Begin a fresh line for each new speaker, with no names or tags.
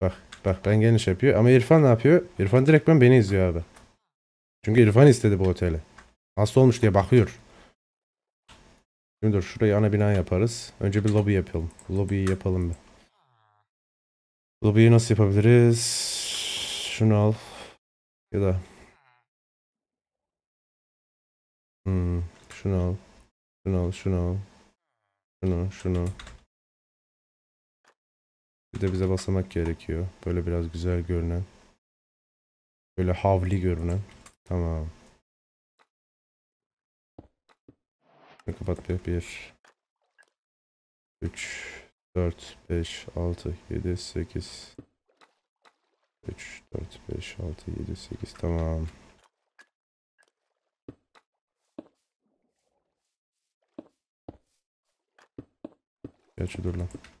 Bak bak ben geniş şey yapıyor. Ama İrfan ne yapıyor? İrfan direkt ben beni izliyor abi. Çünkü İrfan istedi bu oteli. Hasta olmuş diye bakıyor. Şimdi dur şurayı ana bina yaparız. Önce bir lobby yapalım. Lobiyi yapalım bir.
Lobiyi nasıl yapabiliriz? Şunu al. Ya da.
Hmm, şunu al. Şunu al, şunu al. Şunu, şunu. Bir de bize basamak
gerekiyor. Böyle biraz güzel görünen. Böyle havli görünen.
Tamam. Şunu kapat bir.
1 3 4 5 6 7 8 3 4 5 6 7 8 tamam.
Gerçi dur lan.